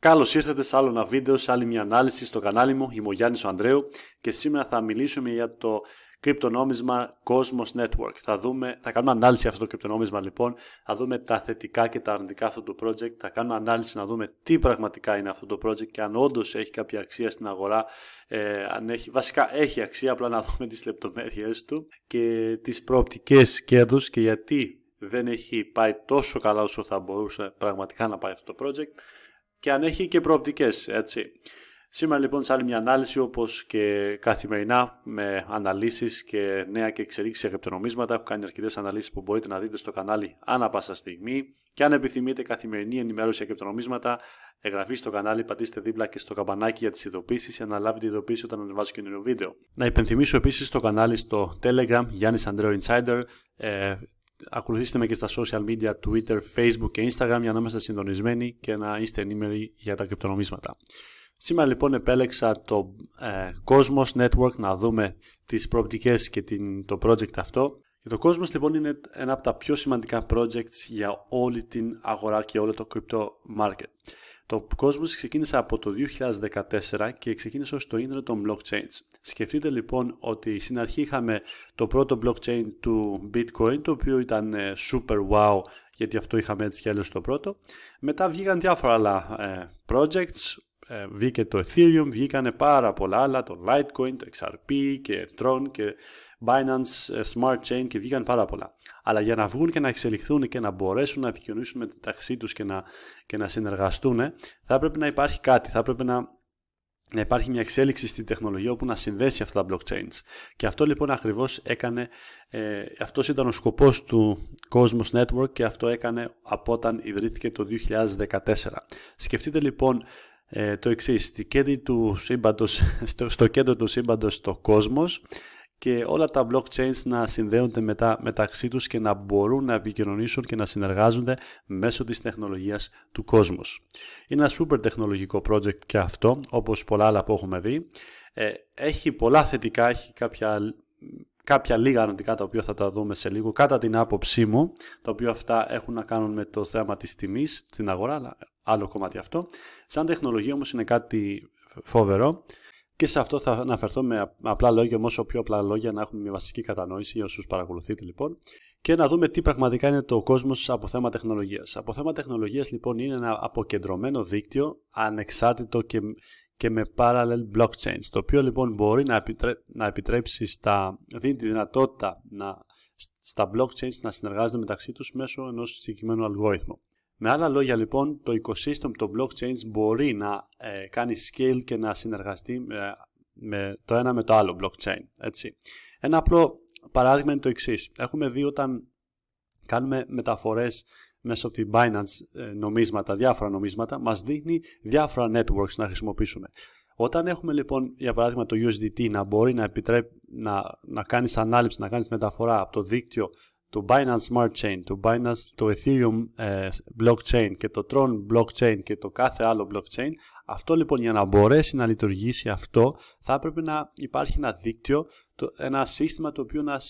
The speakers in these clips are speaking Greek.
Καλώς ήρθατε σε άλλο ένα βίντεο, σε άλλη μια ανάλυση στο κανάλι μου. Είμαι ο Γιάννης Ανδρέου και σήμερα θα μιλήσουμε για το κρυπτονόμισμα Cosmos Network. Θα, δούμε, θα κάνουμε ανάλυση αυτό το κρυπτονόμισμα λοιπόν, θα δούμε τα θετικά και τα αρνητικά αυτού του project, θα κάνουμε ανάλυση να δούμε τι πραγματικά είναι αυτό το project και αν όντως έχει κάποια αξία στην αγορά, ε, αν έχει, βασικά έχει αξία, απλά να δούμε τις λεπτομέρειες του και τις προοπτικές κέρδους και γιατί δεν έχει πάει τόσο καλά όσο θα μπορούσε πραγματικά να πάει αυτό το project και αν έχει και προοπτικές, έτσι. Σήμερα λοιπόν σε άλλη μια ανάλυση όπως και καθημερινά με αναλύσεις και νέα και εξελίξεις για κρυπτονομίσματα. Έχω κάνει αρκετές αναλύσεις που μπορείτε να δείτε στο κανάλι ανά πάσα στιγμή και αν επιθυμείτε καθημερινή ενημέρωση για κρυπτονομίσματα εγγραφή στο κανάλι, πατήστε δίπλα και στο καμπανάκι για τις ειδοποίησεις για να λάβετε ειδοποίηση όταν ανεβάζω καινούριο βίντεο. Να υπενθυμίσω επίσης στο κανάλι στο Telegram Γιάννης Αντρέο Insider, ε, Ακολουθήστε με και στα social media, Twitter, Facebook και Instagram για να είμαστε συντονισμένοι και να είστε ενήμεροι για τα κρυπτονομίσματα. Σήμερα λοιπόν επέλεξα το ε, Cosmos Network να δούμε τις προοπτικές και την, το project αυτό. το Cosmos λοιπόν είναι ένα από τα πιο σημαντικά projects για όλη την αγορά και όλο το crypto market. Το Cosmos ξεκίνησε από το 2014 και ξεκίνησε ως το ίντερνετ των blockchains. Σκεφτείτε λοιπόν ότι στην αρχή είχαμε το πρώτο blockchain του bitcoin το οποίο ήταν ε, super wow γιατί αυτό είχαμε έτσι και το πρώτο. Μετά βγήκαν διάφορα άλλα ε, projects, ε, βγήκε το Ethereum, βγήκαν πάρα πολλά άλλα, το Litecoin, το XRP και Tron και Binance, ε, Smart Chain και βγήκαν πάρα πολλά. Αλλά για να βγουν και να εξελιχθούν και να μπορέσουν να επικοινωνήσουν μεταξύ τους και να, και να συνεργαστούν, ε, θα πρέπει να υπάρχει κάτι, θα πρέπει να να υπάρχει μια εξέλιξη στην τεχνολογία όπου να συνδέσει αυτά τα blockchains. Και αυτό λοιπόν ακριβώς έκανε, ε, αυτός ήταν ο σκοπός του Cosmos Network και αυτό έκανε από όταν ιδρύθηκε το 2014. Σκεφτείτε λοιπόν ε, το εξής. Στο, κέντρο του σύμπαντος το Cosmos και όλα τα blockchains να συνδέονται μετά, μεταξύ τους και να μπορούν να επικοινωνήσουν και να συνεργάζονται μέσω της τεχνολογίας του κόσμου. Είναι ένα super τεχνολογικό project και αυτό, όπως πολλά άλλα που έχουμε δει. Ε, έχει πολλά θετικά, έχει κάποια, λίγα αρνητικά τα οποία θα τα δούμε σε λίγο, κατά την άποψή μου, τα οποία αυτά έχουν να κάνουν με το θέμα της τιμής στην αγορά, αλλά άλλο κομμάτι αυτό. Σαν τεχνολογία όμως είναι κάτι φοβερό και σε αυτό θα αναφερθώ με απλά λόγια, με όσο πιο απλά λόγια, να έχουμε μια βασική κατανόηση για όσους παρακολουθείτε λοιπόν και να δούμε τι πραγματικά είναι το κόσμος από θέμα τεχνολογίας. Από θέμα τεχνολογίας λοιπόν είναι ένα αποκεντρωμένο δίκτυο ανεξάρτητο και, και με parallel blockchains, το οποίο λοιπόν μπορεί να, να επιτρέψει στα, δίνει τη δυνατότητα να, στα blockchains να συνεργάζονται μεταξύ τους μέσω ενός συγκεκριμένου αλγόριθμου. Με άλλα λόγια λοιπόν το EcoSystem το blockchain μπορεί να ε, κάνει scale και να συνεργαστεί ε, με, το ένα με το άλλο blockchain. Έτσι. Ένα απλό παράδειγμα είναι το εξής. Έχουμε δει όταν κάνουμε μεταφορές μέσω από Binance ε, νομίσματα, διάφορα νομίσματα, μας δείχνει διάφορα networks να χρησιμοποιήσουμε. Όταν έχουμε λοιπόν, για παράδειγμα, το USDT να μπορεί να επιτρέπει να, να κάνεις ανάληψη, να κάνεις μεταφορά από το δίκτυο το Binance Smart Chain, το Binance, το Ethereum ε, blockchain και το Tron blockchain και το κάθε άλλο blockchain. Αυτό λοιπόν για να μπορέσει να λειτουργήσει αυτό θα έπρεπε να υπάρχει ένα δίκτυο, ένα σύστημα το οποίο να,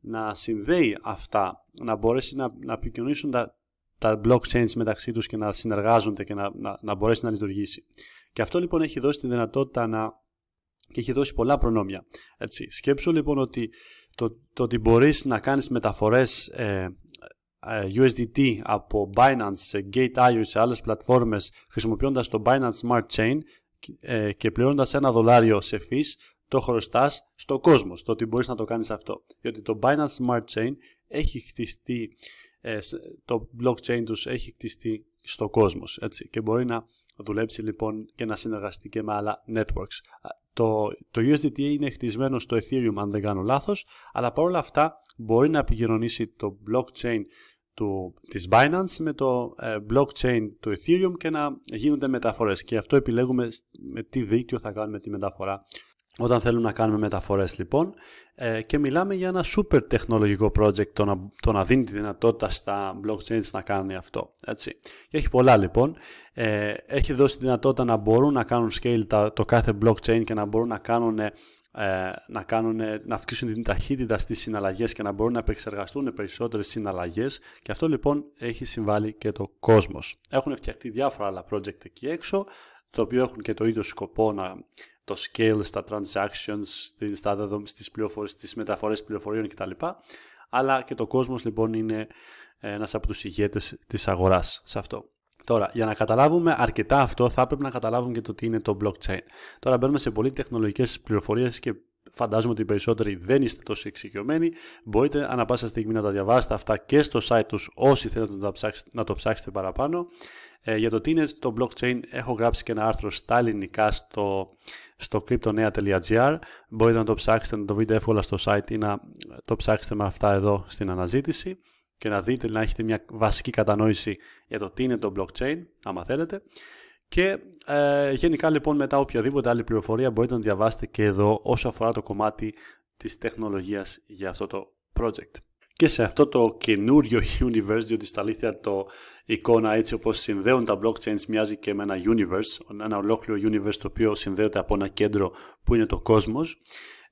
να, συνδέει αυτά, να μπορέσει να, να επικοινωνήσουν τα, τα blockchains μεταξύ τους και να συνεργάζονται και να, να, μπορέσει να λειτουργήσει. Και αυτό λοιπόν έχει δώσει τη δυνατότητα να και έχει δώσει πολλά προνόμια. Έτσι. λοιπόν ότι το, το ότι μπορείς να κάνεις μεταφορές ε, ε, USDT από Binance σε Gate.io σε άλλες πλατφόρμες χρησιμοποιώντας το Binance Smart Chain ε, και πληρώνοντας ένα δολάριο σε fees το χρωστάς στο κόσμο, το ότι μπορείς να το κάνεις αυτό. Διότι το Binance Smart Chain έχει χτιστεί, το blockchain τους έχει χτιστεί στο κόσμο έτσι, και μπορεί να δουλέψει λοιπόν και να συνεργαστεί και με άλλα networks. Το, το USDT είναι χτισμένο στο Ethereum αν δεν κάνω λάθος, αλλά παρόλα αυτά μπορεί να επικοινωνήσει το blockchain του, της Binance με το ε, blockchain του Ethereum και να γίνονται μεταφορές. Και αυτό επιλέγουμε με τι δίκτυο θα κάνουμε τη μεταφορά όταν θέλουμε να κάνουμε μεταφορές λοιπόν ε, και μιλάμε για ένα super τεχνολογικό project το να, το να δίνει τη δυνατότητα στα blockchains να κάνει αυτό. Έτσι. Και έχει πολλά λοιπόν. Ε, έχει δώσει τη δυνατότητα να μπορούν να κάνουν scale τα, το κάθε blockchain και να μπορούν να κάνουν, ε, να, κάνουν, να αυξήσουν την ταχύτητα στις συναλλαγές και να μπορούν να επεξεργαστούν περισσότερες συναλλαγές και αυτό λοιπόν έχει συμβάλει και το κόσμος. Έχουν φτιαχτεί διάφορα άλλα project εκεί έξω το οποίο έχουν και το ίδιο σκοπό να το scale στα transactions, στα, στις, πληροφορίες, στις μεταφορές πληροφοριών κτλ. Αλλά και το κόσμος λοιπόν είναι ένας από τους ηγέτες της αγοράς σε αυτό. Τώρα, για να καταλάβουμε αρκετά αυτό, θα πρέπει να καταλάβουμε και το τι είναι το blockchain. Τώρα μπαίνουμε σε πολύ τεχνολογικές πληροφορίες και Φαντάζομαι ότι οι περισσότεροι δεν είστε τόσο εξοικειωμένοι. Μπορείτε ανά πάσα στιγμή να τα διαβάσετε αυτά και στο site τους όσοι θέλετε να, ψάξετε, να το ψάξετε παραπάνω. Ε, για το τι είναι το blockchain έχω γράψει και ένα άρθρο στα ελληνικά στο, στο cryptonea.gr Μπορείτε να το ψάξετε, να το βρείτε εύκολα στο site ή να το ψάξετε με αυτά εδώ στην αναζήτηση και να δείτε, να έχετε μια βασική κατανόηση για το τι είναι το blockchain, άμα θέλετε. Και ε, γενικά λοιπόν μετά οποιαδήποτε άλλη πληροφορία μπορείτε να διαβάσετε και εδώ όσο αφορά το κομμάτι της τεχνολογίας για αυτό το project. Και σε αυτό το καινούριο universe, διότι στα αλήθεια το εικόνα έτσι όπως συνδέουν τα blockchains μοιάζει και με ένα universe, ένα ολόκληρο universe το οποίο συνδέεται από ένα κέντρο που είναι το κόσμος.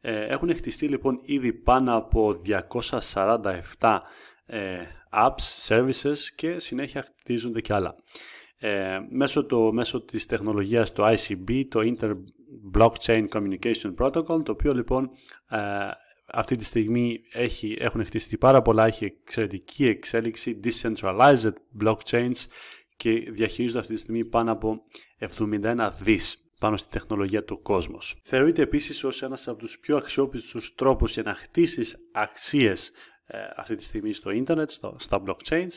Ε, έχουν χτιστεί λοιπόν ήδη πάνω από 247 ε, apps, services και συνέχεια χτίζονται και άλλα ε, μέσω, το, μέσω της τεχνολογίας το ICB, το Inter Blockchain Communication Protocol, το οποίο λοιπόν ε, αυτή τη στιγμή έχει, έχουν χτιστεί πάρα πολλά, έχει εξαιρετική εξέλιξη, decentralized blockchains και διαχειρίζονται αυτή τη στιγμή πάνω από 71 δις πάνω στη τεχνολογία του κόσμου. Θεωρείται επίσης ως ένας από τους πιο αξιόπιστους τρόπους για να χτίσεις αξίες ε, αυτή τη στιγμή στο ίντερνετ, στα blockchains.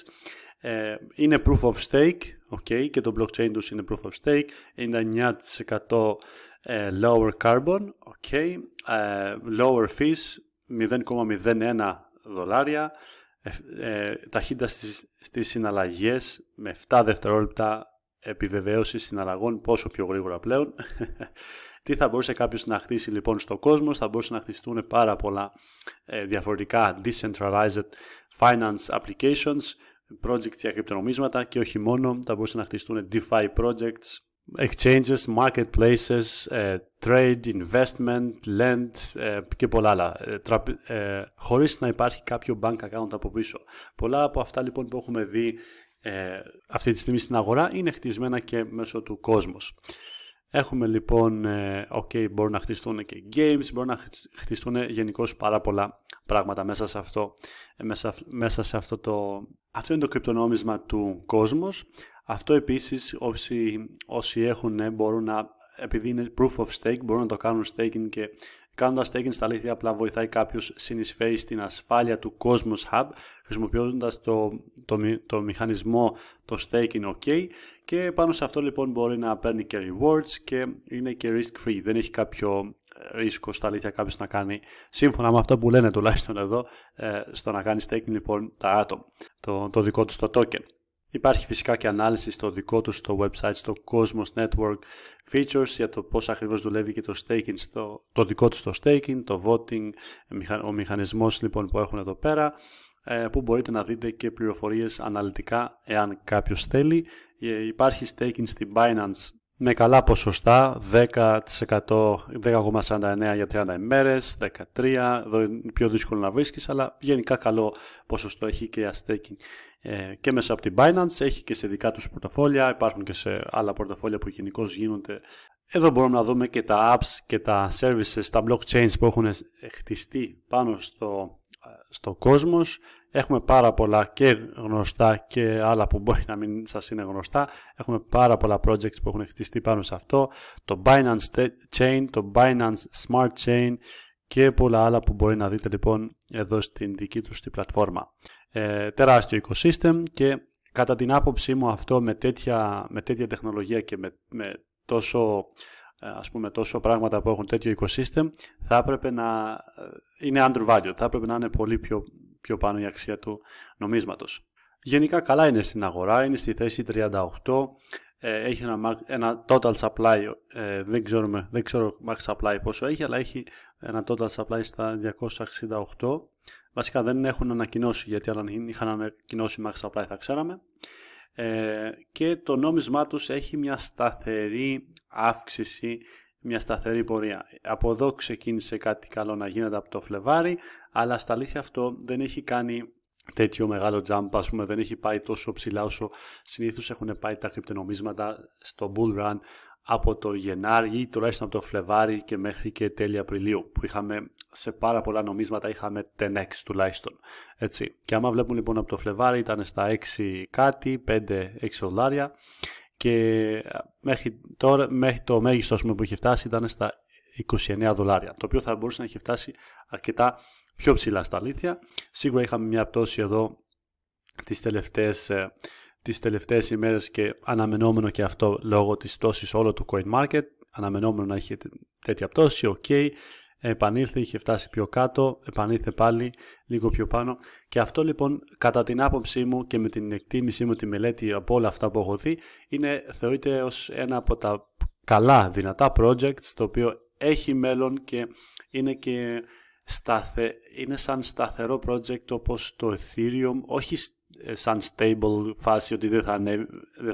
Ε, είναι proof of stake, okay, και το blockchain τους είναι proof of stake, 99% ε, lower carbon, okay, ε, lower fees, 0,01 δολάρια, ε, ταχύτητα στις, συναλλαγέ συναλλαγές με 7 δευτερόλεπτα επιβεβαίωση συναλλαγών πόσο πιο γρήγορα πλέον. Τι θα μπορούσε κάποιος να χτίσει λοιπόν στο κόσμος, θα μπορούσε να χτιστούν πάρα πολλά διαφορετικά decentralized finance applications project για κρυπτονομίσματα και όχι μόνο, θα μπορούσαν να χτιστούν DeFi projects, exchanges, marketplaces, ε, trade, investment, land ε, και πολλά άλλα, ε, χωρίς να υπάρχει κάποιο bank account από πίσω. Πολλά από αυτά λοιπόν που έχουμε δει αυτή τη στιγμή στην αγορά είναι χτισμένα και μέσω του κόσμου. Έχουμε λοιπόν, ok, ε, μπορούν να χτιστούν και games, μπορούν να χτιστούν γενικώ πάρα πολλά πράγματα μέσα σε αυτό, μέσα, σε αυτό το... Αυτό είναι το κρυπτονόμισμα του κόσμος. Αυτό επίσης όσοι, όσοι έχουν μπορούν να επειδή είναι proof of stake, μπορούν να το κάνουν staking και κάνοντας staking στα αλήθεια απλά βοηθάει κάποιο συνεισφέρει στην ασφάλεια του Cosmos Hub χρησιμοποιώντας το, το, το, μηχανισμό το staking OK και πάνω σε αυτό λοιπόν μπορεί να παίρνει και rewards και είναι και risk free. Δεν έχει κάποιο ε, ρίσκο στα αλήθεια κάποιος να κάνει σύμφωνα με αυτό που λένε τουλάχιστον εδώ ε, στο να κάνει staking λοιπόν τα άτομα, το, το δικό του το token. Υπάρχει φυσικά και ανάλυση στο δικό του στο website, στο Cosmos Network Features για το πώς ακριβώς δουλεύει και το staking, στο, το δικό του το staking, το voting, ο μηχανισμός λοιπόν που έχουν εδώ πέρα ε, που μπορείτε να δείτε και πληροφορίες αναλυτικά εάν κάποιος θέλει. Ε, υπάρχει staking στην Binance με καλά ποσοστά, 10%, 10,49 για 30 ημέρες, 13, εδώ είναι πιο δύσκολο να βρίσκεις, αλλά γενικά καλό ποσοστό έχει και η staking ε, και μέσα από την Binance, έχει και σε δικά τους πορτοφόλια, υπάρχουν και σε άλλα πορτοφόλια που γενικώς γίνονται. Εδώ μπορούμε να δούμε και τα apps και τα services, τα blockchains που έχουν χτιστεί πάνω στο, ε, στο κόσμος. Έχουμε πάρα πολλά και γνωστά και άλλα που μπορεί να μην σας είναι γνωστά. Έχουμε πάρα πολλά projects που έχουν χτιστεί πάνω σε αυτό. Το Binance Chain, το Binance Smart Chain και πολλά άλλα που μπορεί να δείτε λοιπόν εδώ στην δική τους πλατφόρμα ε, τεράστιο οικοσύστημα και κατά την άποψή μου αυτό με τέτοια, με τέτοια τεχνολογία και με, με τόσο ε, ας πούμε τόσο πράγματα που έχουν τέτοιο οικοσύστημα θα έπρεπε να ε, είναι undervalued, θα έπρεπε να είναι πολύ πιο, πιο πάνω η αξία του νομίσματος. Γενικά καλά είναι στην αγορά, είναι στη θέση 38, ε, έχει ένα, ένα total supply, δεν, ξέρουμε, δεν ξέρω max supply πόσο έχει, αλλά έχει ένα total supply στα 268 Βασικά δεν έχουν ανακοινώσει, γιατί αν είχαν ανακοινώσει μέχρι απλά θα ξέραμε. Ε, και το νόμισμά τους έχει μια σταθερή αύξηση, μια σταθερή πορεία. Από εδώ ξεκίνησε κάτι καλό να γίνεται από το Φλεβάρι, αλλά στα αλήθεια αυτό δεν έχει κάνει τέτοιο μεγάλο jump, ας πούμε, δεν έχει πάει τόσο ψηλά όσο συνήθως έχουν πάει τα κρυπτονομίσματα στο bull run από το Γενάρη ή τουλάχιστον από το Φλεβάρι και μέχρι και τέλη Απριλίου που είχαμε σε πάρα πολλά νομίσματα είχαμε 10x τουλάχιστον. Έτσι. Και άμα βλέπουν λοιπόν από το Φλεβάρι ήταν στα 6 κάτι, 5-6 δολάρια και μέχρι, τώρα, μέχρι το μέγιστο πούμε, που είχε φτάσει ήταν στα 29 δολάρια το οποίο θα μπορούσε να είχε φτάσει αρκετά πιο ψηλά στα αλήθεια. Σίγουρα είχαμε μια πτώση εδώ τις τελευταίες ε, τις τελευταίες ημέρες και αναμενόμενο και αυτό λόγω της πτώσης όλο του coin market, αναμενόμενο να έχει τέτοια πτώση, ok, επανήλθε, είχε φτάσει πιο κάτω, επανήλθε πάλι λίγο πιο πάνω και αυτό λοιπόν κατά την άποψή μου και με την εκτίμησή μου τη μελέτη από όλα αυτά που έχω δει είναι, θεωρείται ως ένα από τα καλά δυνατά projects το οποίο έχει μέλλον και είναι και σταθε, είναι σαν σταθερό project όπως το Ethereum, όχι ε, σαν stable φάση ότι δεν θα,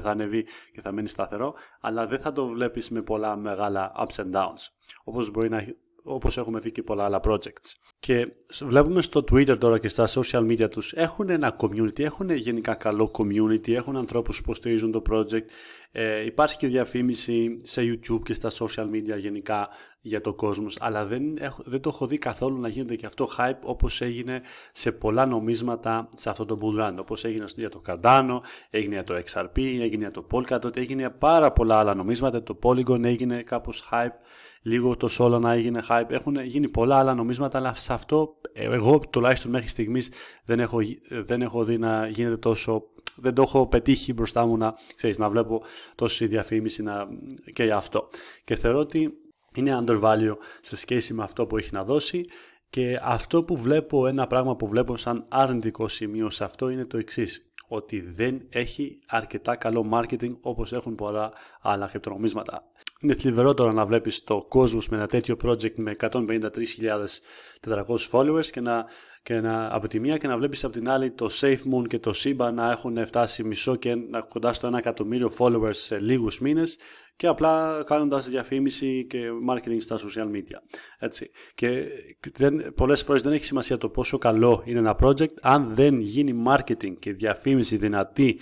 ανέβει, και θα μείνει σταθερό, αλλά δεν θα το βλέπεις με πολλά μεγάλα ups and downs, όπως, μπορεί να, όπως έχουμε δει και πολλά άλλα projects. Και βλέπουμε στο Twitter τώρα και στα social media τους, έχουν ένα community, έχουν γενικά καλό community, έχουν ανθρώπους που στηρίζουν το project, ε, υπάρχει και διαφήμιση σε YouTube και στα social media γενικά για το κόσμος αλλά δεν, δεν το έχω δει καθόλου να γίνεται και αυτό hype όπως έγινε σε πολλά νομίσματα σε αυτό το bull run. Όπως έγινε για το Cardano, έγινε για το XRP, έγινε για το Polkadot, έγινε πάρα πολλά άλλα νομίσματα. Το Polygon έγινε κάπως hype, λίγο το Solana έγινε hype. Έχουν γίνει πολλά άλλα νομίσματα, αλλά σε αυτό εγώ τουλάχιστον μέχρι στιγμής δεν δεν έχω δει να γίνεται τόσο δεν το έχω πετύχει μπροστά μου να, ξέρεις, να βλέπω τόση διαφήμιση να... και για αυτό. Και θεωρώ ότι είναι undervalue σε σχέση με αυτό που έχει να δώσει και αυτό που βλέπω, ένα πράγμα που βλέπω σαν αρνητικό σημείο σε αυτό είναι το εξής ότι δεν έχει αρκετά καλό marketing όπως έχουν πολλά άλλα χρυπτονομίσματα. Είναι θλιβερό να βλέπεις το κόσμος με ένα τέτοιο project με 153.400 followers και να, και να, από τη μία και να βλέπεις από την άλλη το SafeMoon και το Shiba να έχουν φτάσει μισό και να κοντά στο ένα εκατομμύριο followers σε λίγους μήνες και απλά κάνοντας διαφήμιση και marketing στα social media. Έτσι. Και πολλές φορές δεν έχει σημασία το πόσο καλό είναι ένα project αν δεν γίνει marketing και διαφήμιση δυνατή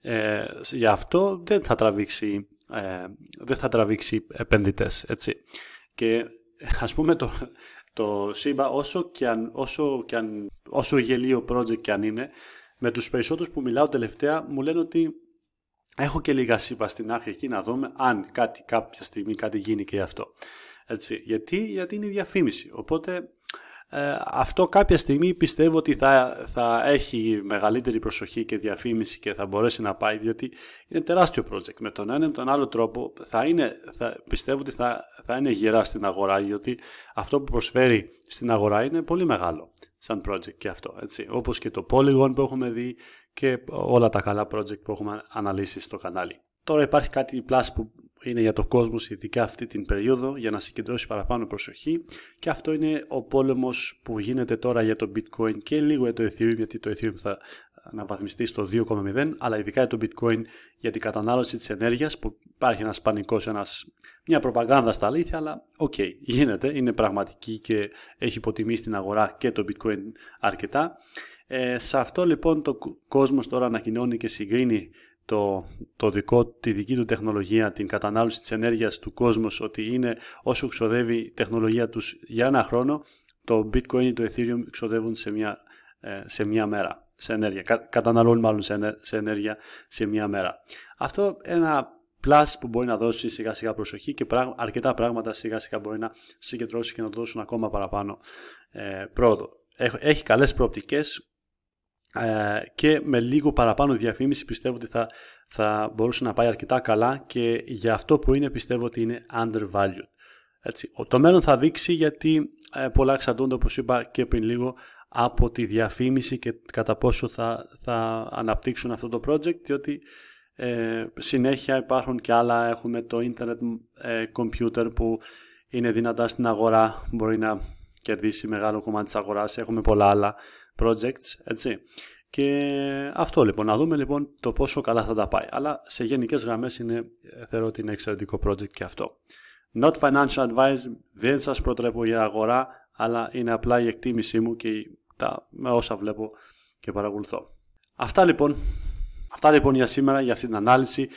ε, γι' αυτό δεν θα τραβήξει ε, δεν θα τραβήξει επενδυτές, έτσι. Και ας πούμε το, το όσο, και αν, όσο, και αν, όσο γελίο project και αν είναι, με τους περισσότερους που μιλάω τελευταία μου λένε ότι έχω και λίγα στην άρχη εκεί να δούμε αν κάτι κάποια στιγμή κάτι γίνει και αυτό. Έτσι. Γιατί, γιατί είναι η διαφήμιση. Οπότε ε, αυτό κάποια στιγμή πιστεύω ότι θα, θα έχει μεγαλύτερη προσοχή και διαφήμιση και θα μπορέσει να πάει διότι είναι τεράστιο project. Με τον ένα ή τον άλλο τρόπο θα είναι, θα, πιστεύω ότι θα, θα είναι γερά στην αγορά διότι αυτό που προσφέρει στην αγορά είναι πολύ μεγάλο σαν project και αυτό. Έτσι. Όπως και το Polygon που έχουμε δει και όλα τα καλά project που έχουμε αναλύσει στο κανάλι. Τώρα υπάρχει κάτι plus που είναι για το κόσμο ειδικά αυτή την περίοδο για να συγκεντρώσει παραπάνω προσοχή και αυτό είναι ο πόλεμος που γίνεται τώρα για το bitcoin και λίγο για το ethereum γιατί το ethereum θα αναβαθμιστεί στο 2,0 αλλά ειδικά για το bitcoin για την κατανάλωση της ενέργειας που υπάρχει ένας πανικός, ένας, μια προπαγάνδα στα αλήθεια αλλά οκ, γίνεται, είναι πραγματική και έχει υποτιμήσει την αγορά και το bitcoin αρκετά. Ε, σε αυτό λοιπόν το κόσμος τώρα ανακοινώνει και συγκρίνει το, το δικό, τη δική του τεχνολογία, την κατανάλωση της ενέργειας του κόσμου, ότι είναι όσο ξοδεύει η τεχνολογία τους για ένα χρόνο, το bitcoin ή το ethereum ξοδεύουν σε μια, ε, σε μια μέρα. Σε ενέργεια. καταναλώνουν μάλλον σε, ενέργεια σε μια μέρα. Αυτό ένα plus που μπορεί να δώσει σιγά σιγά προσοχή και πράγμα, αρκετά πράγματα σιγά σιγά μπορεί να συγκεντρώσει και να δώσουν ακόμα παραπάνω ε, πρόοδο. έχει καλές προοπτικές, ε, και με λίγο παραπάνω διαφήμιση πιστεύω ότι θα, θα μπορούσε να πάει αρκετά καλά και για αυτό που είναι πιστεύω ότι είναι undervalued. Έτσι. Το μέλλον θα δείξει γιατί ε, πολλά εξαρτούνται όπως είπα και πριν λίγο από τη διαφήμιση και κατά πόσο θα, θα αναπτύξουν αυτό το project διότι ε, συνέχεια υπάρχουν και άλλα έχουμε το internet ε, computer που είναι δυνατά στην αγορά μπορεί να κερδίσει μεγάλο κομμάτι της αγοράς, έχουμε πολλά άλλα projects, έτσι. Και αυτό λοιπόν, να δούμε λοιπόν το πόσο καλά θα τα πάει. Αλλά σε γενικές γραμμές είναι, θεωρώ ότι είναι εξαιρετικό project και αυτό. Not financial advice, δεν σας προτρέπω για αγορά, αλλά είναι απλά η εκτίμησή μου και τα, με όσα βλέπω και παρακολουθώ. Αυτά λοιπόν Αυτά λοιπόν για σήμερα, για αυτή την ανάλυση.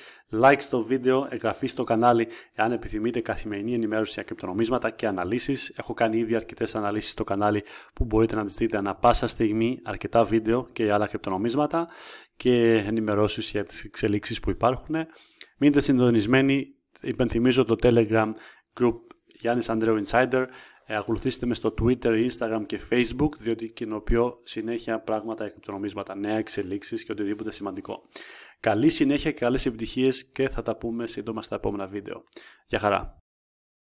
Like στο βίντεο, εγγραφή στο κανάλι εάν επιθυμείτε καθημερινή ενημέρωση για κρυπτονομίσματα και αναλύσεις. Έχω κάνει ήδη αρκετές αναλύσεις στο κανάλι που μπορείτε να τις δείτε ανα πάσα στιγμή, αρκετά βίντεο και άλλα κρυπτονομίσματα και ενημερώσεις για τις εξελίξεις που υπάρχουν. Μείνετε συντονισμένοι. Υπενθυμίζω το Telegram Group Γιάννης Ανδρέου Insider ε, ακολουθήστε με στο Twitter, Instagram και Facebook, διότι κοινοποιώ συνέχεια πράγματα για νέα εξελίξεις και οτιδήποτε σημαντικό. Καλή συνέχεια και καλές επιτυχίες και θα τα πούμε σύντομα στα επόμενα βίντεο. Γεια χαρά!